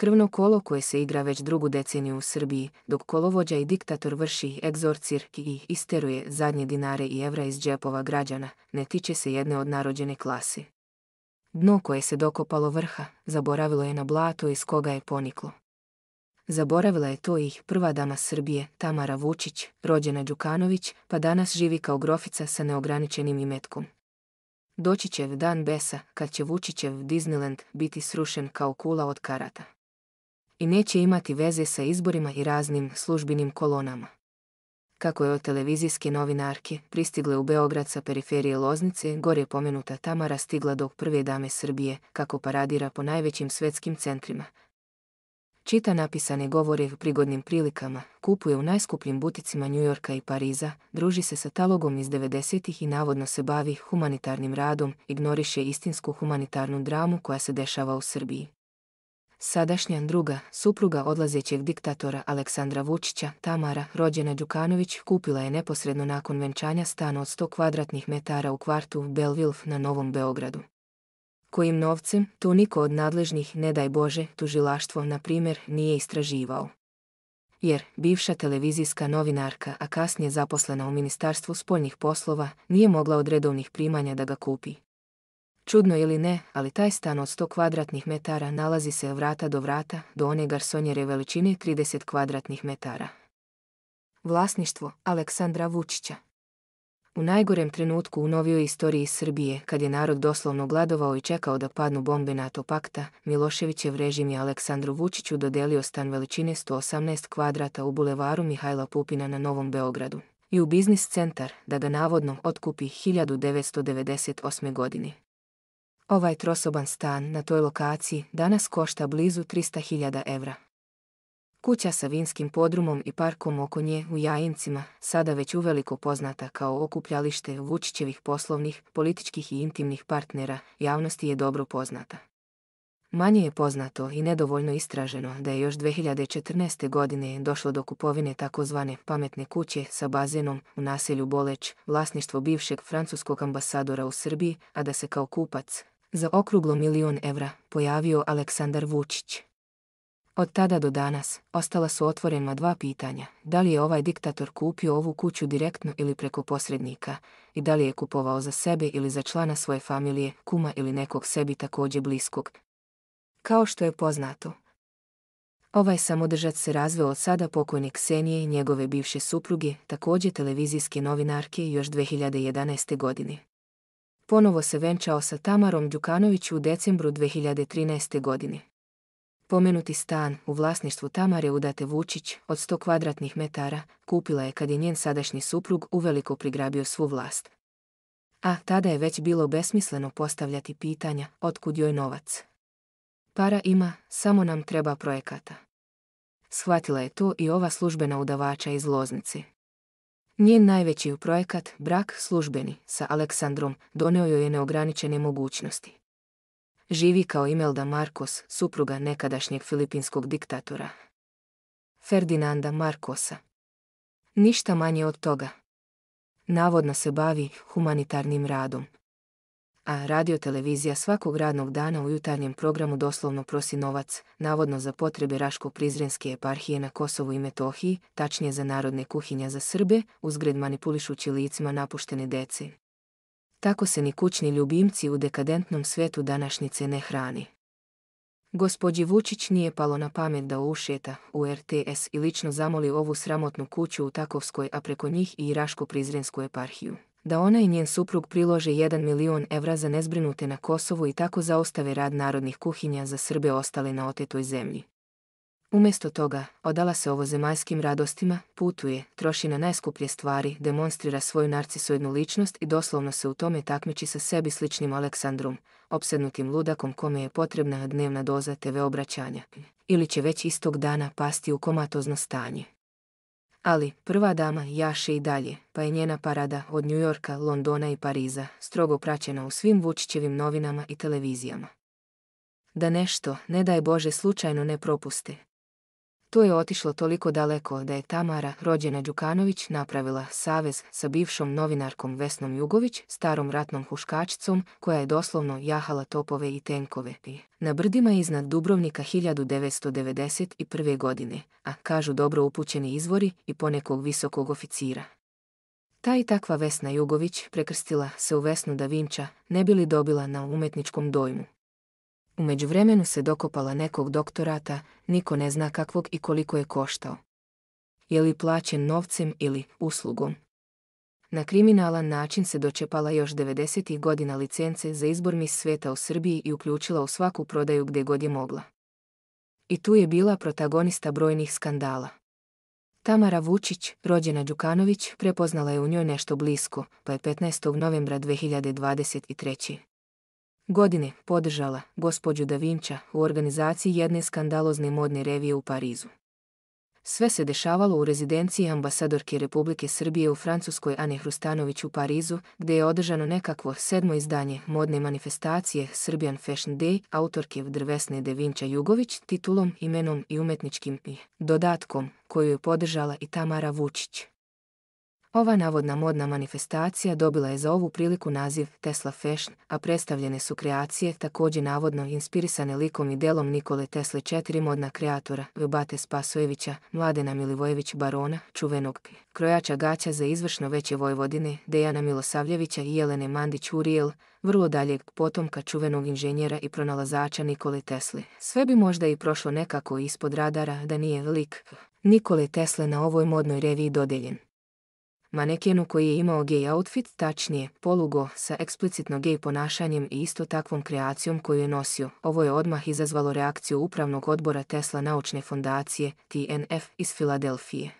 Krvno kolo koje se igra već drugu deceniju u Srbiji, dok kolovođa i diktator vrši egzorcir i isteruje zadnje dinare i evra iz džepova građana, ne tiče se jedne od narođene klasi. Dno koje se dokopalo vrha, zaboravilo je na blato iz koga je poniklo. Zaboravila je to ih prva dama Srbije, Tamara Vučić, rođena Đukanović, pa danas živi kao grofica sa neograničenim imetkom. Doći će dan besa, kad će Vučićev Disneyland biti srušen kao kula od karata i neće imati veze sa izborima i raznim službenim kolonama. Kako je od televizijske novinarke pristigle u Beograd sa periferije Loznice, gore pomenuta Tamara stigla dok prve dame Srbije, kako paradira po najvećim svetskim centrima. Čita napisane govore u prigodnim prilikama, kupuje u najskupljim buticima Njujorka i Pariza, druži se sa talogom iz 90-ih i navodno se bavi humanitarnim radom, ignoriše istinsku humanitarnu dramu koja se dešava u Srbiji sadašnja druga supruga odlazećeg diktatora Aleksandra Vučića, Tamara, rođena Đukanović, kupila je neposredno nakon venčanja stan od 100 kvadratnih metara u kvartu Belvilf na Novom Beogradu. Kojim novcem, to niko od nadležnih, ne daj Bože, tužilaštvo, na primjer, nije istraživao. Jer, bivša televizijska novinarka, a kasnije zaposlena u Ministarstvu spoljnih poslova, nije mogla od redovnih primanja da ga kupi. Čudno ili ne, ali taj stan od 100 kvadratnih metara nalazi se vrata do vrata do one garsonjere veličine 30 kvadratnih metara. Vlasništvo Aleksandra Vučića U najgorem trenutku u novijoj istoriji Srbije, kad je narod doslovno gladovao i čekao da padnu bombe NATO pakta, Miloševićev režim je Aleksandru Vučiću dodelio stan veličine 118 kvadrata u bulevaru Mihajla Pupina na Novom Beogradu i u biznis centar da ga navodno otkupi 1998. godine. Ovaj trosoban stan na toj lokaciji danas košta blizu 300.000 evra. Kuća sa vinskim podrumom i parkom oko nje u Jajincima, sada već uveliko poznata kao okupljalište Vučićevih poslovnih, političkih i intimnih partnera, javnosti je dobro poznata. Manje je poznato i nedovoljno istraženo da je još 2014. godine došlo do kupovine takozvane pametne kuće sa bazenom u naselju Boleć, vlasništvo bivšeg francuskog ambasadora u Srbiji, a da se kao kupac za okruglo milion evra pojavio Aleksandar Vučić. Od tada do danas ostala su otvorena dva pitanja, da li je ovaj diktator kupio ovu kuću direktno ili preko posrednika i da li je kupovao za sebe ili za člana svoje familije, kuma ili nekog sebi također bliskog. Kao što je poznato, Ovaj samodržac se razveo od sada pokojnik Ksenije i njegove bivše supruge, također televizijske novinarke još 2011. godine ponovo se venčao sa Tamarom Đukanović u decembru 2013. godine. Pomenuti stan u vlasništvu Tamare Udate Vučić od 100 kvadratnih metara kupila je kad je njen sadašnji suprug uveliko prigrabio svu vlast. A tada je već bilo besmisleno postavljati pitanja otkud joj novac. Para ima, samo nam treba projekata. Shvatila je to i ova službena udavača iz Loznice. Njen najveći projekat, brak službeni, sa Aleksandrom, doneo joj je neograničene mogućnosti. Živi kao Imelda Marcos, supruga nekadašnjeg filipinskog diktatora. Ferdinanda Marcosa. Ništa manje od toga. Navodno se bavi humanitarnim radom a radiotelevizija svakog radnog dana u jutarnjem programu doslovno prosi novac, navodno za potrebe Raško-Prizrenske eparhije na Kosovu i Metohiji, tačnije za narodne kuhinja za Srbe, uzgred manipulišući licima napuštene dece. Tako se ni kućni ljubimci u dekadentnom svetu današnjice ne hrani. Gospođi Vučić nije palo na pamet da ušeta u RTS i lično zamoli ovu sramotnu kuću u Takovskoj, a preko njih i Raško-Prizrensku eparhiju da ona i njen suprug prilože 1 milion evra za nezbrinute na Kosovu i tako zaostave rad narodnih kuhinja za Srbe ostale na otetoj zemlji. Umjesto toga, odala se zemaljskim radostima, putuje, troši na najskuplje stvari, demonstrira svoju narcisoidnu ličnost i doslovno se u tome takmiči sa sebi sličnim Aleksandrom, opsednutim ludakom kome je potrebna dnevna doza TV obraćanja, ili će već istog dana pasti u komatozno stanje. Ali prva dama jaše i dalje, pa je njena parada od New Yorka, Londona i Pariza strogo praćena u svim Vučićevim novinama i televizijama. Da nešto, ne daj Bože, slučajno ne propuste, to je otišlo toliko daleko da je Tamara, rođena Đukanović, napravila savez sa bivšom novinarkom Vesnom Jugović, starom ratnom huškačicom, koja je doslovno jahala topove i tenkove. Na brdima iznad Dubrovnika 1991. godine, a kažu dobro upućeni izvori i ponekog visokog oficira. Ta i takva Vesna Jugović prekrstila se u Vesnu Davinča, ne bi li dobila na umetničkom dojmu. U međuvremenu se dokopala nekog doktorata, niko ne zna kakvog i koliko je koštao. Je li plaćen novcem ili uslugom? Na kriminalan način se dočepala još 90. godina licence za izbor mis sveta u Srbiji i uključila u svaku prodaju gdje god je mogla. I tu je bila protagonista brojnih skandala. Tamara Vučić, rođena Đukanović, prepoznala je u njoj nešto blisko, pa je 15. novembra 2023 godine podržala gospođu Da Vinča u organizaciji jedne skandalozne modne revije u Parizu. Sve se dešavalo u rezidenciji ambasadorke Republike Srbije u Francuskoj Ane Hrustanović u Parizu, gdje je održano nekakvo sedmo izdanje modne manifestacije Srbijan Fashion Day autorke drvesne Devinča Jugović titulom, imenom i umetničkim i dodatkom koju je podržala i Tamara Vučić. Ova navodna modna manifestacija dobila je za ovu priliku naziv Tesla Fashion, a predstavljene su kreacije također navodno inspirisane likom i delom Nikole Tesle četiri modna kreatora, Ljubate Spasojevića, Mladena Milivojević Barona, čuvenog krojača gaća za izvršno veće Vojvodine, Dejana Milosavljevića i Jelene Mandić Urijel, vrlo daljeg potomka čuvenog inženjera i pronalazača Nikole Tesle. Sve bi možda i prošlo nekako ispod radara da nije lik Nikole Tesle na ovoj modnoj reviji dodeljen manekenu koji je imao gay outfit, tačnije polugo sa eksplicitno gay ponašanjem i isto takvom kreacijom koju je nosio. Ovo je odmah izazvalo reakciju upravnog odbora Tesla naučne fondacije TNF iz Filadelfije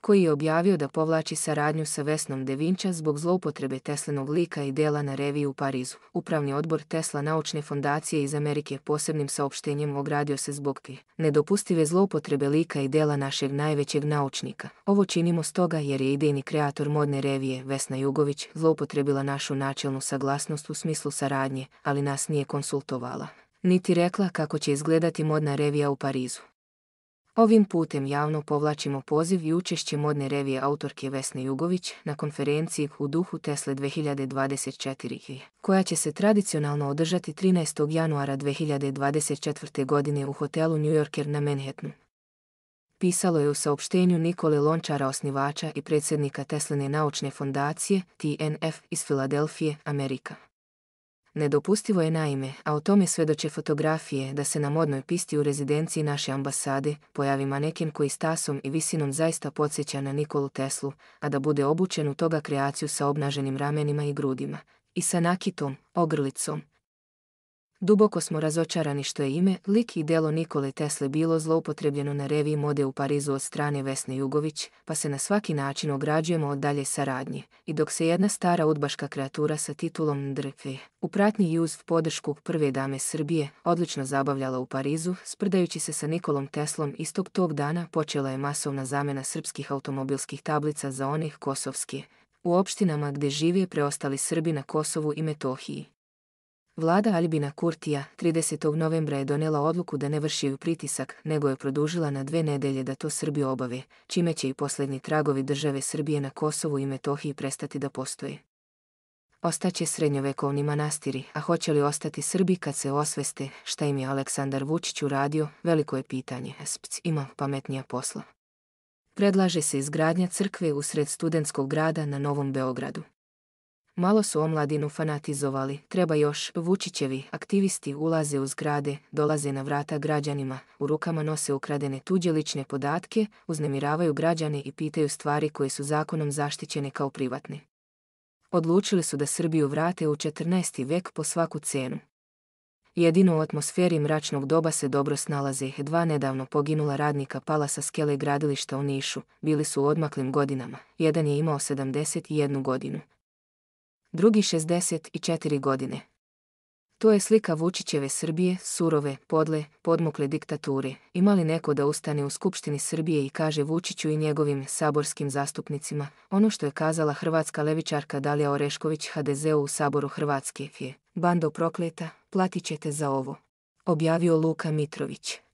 koji je objavio da povlači saradnju sa Vesnom Devinča zbog zloupotrebe Teslenog lika i dela na reviji u Parizu. Upravni odbor Tesla naučne fondacije iz Amerike posebnim saopštenjem ogradio se zbog te nedopustive zloupotrebe lika i dela našeg najvećeg naučnika. Ovo činimo stoga jer je idejni kreator modne revije Vesna Jugović zloupotrebila našu načelnu saglasnost u smislu saradnje, ali nas nije konsultovala niti rekla kako će izgledati modna revija u Parizu. Ovim putem javno povlačimo poziv i učešće modne revije autorke Vesne Jugović na konferenciji u duhu Tesle 2024, koja će se tradicionalno održati 13. januara 2024. godine u hotelu New Yorker na Manhattanu. Pisalo je u saopštenju Nikole Lončara osnivača i predsjednika Teslene naučne fondacije TNF iz Filadelfije, Amerika. Nedopustivo je naime, a o tome svedoče fotografije da se na modnoj pisti u rezidenciji naše ambasade pojavi manekin koji stasom i visinom zaista podsjeća na Nikolu Teslu, a da bude obučen u toga kreaciju sa obnaženim ramenima i grudima. I sa nakitom, ogrlicom, Duboko smo razočarani što je ime, lik i delo Nikole Tesle bilo zloupotrebljeno na reviji mode u Parizu od strane Vesne Jugović, pa se na svaki način ograđujemo od dalje saradnje. I dok se jedna stara udbaška kreatura sa titulom Ndrfe, u pratnji i v podršku prve dame Srbije, odlično zabavljala u Parizu, sprdajući se sa Nikolom Teslom istog tog dana počela je masovna zamjena srpskih automobilskih tablica za onih kosovske, u opštinama gdje žive preostali Srbi na Kosovu i Metohiji. Vlada Albina Kurtija 30. novembra je donela odluku da ne vršiju pritisak, nego je produžila na dve nedelje da to Srbiju obave, čime će i posljedni tragovi države Srbije na Kosovu i Metohiji prestati da postoje. Ostaće srednjovekovni manastiri, a hoće li ostati Srbi kad se osveste šta im je Aleksandar Vučić uradio, veliko je pitanje, SPC ima pametnija posla. Predlaže se izgradnja crkve usred studentskog grada na Novom Beogradu. Malo su omladinu fanatizovali, treba još. Vučićevi aktivisti ulaze u zgrade, dolaze na vrata građanima, u rukama nose ukradene tuđe lične podatke, uznemiravaju građane i pitaju stvari koje su zakonom zaštićene kao privatne. Odlučili su da Srbiju vrate u 14. vek po svaku cenu. Jedino u atmosferi mračnog doba se dobro snalaze dva nedavno poginula radnika pala sa skele gradilišta u Nišu, bili su u odmaklim godinama, jedan je imao 71 godinu, drugi 64 godine. To je slika Vučićeve Srbije, surove, podle, podmukle diktature. Ima li neko da ustane u Skupštini Srbije i kaže Vučiću i njegovim saborskim zastupnicima ono što je kazala hrvatska levičarka Dalija Orešković HDZ-u u Saboru Hrvatske je Bando prokleta, platit ćete za ovo. Objavio Luka Mitrović.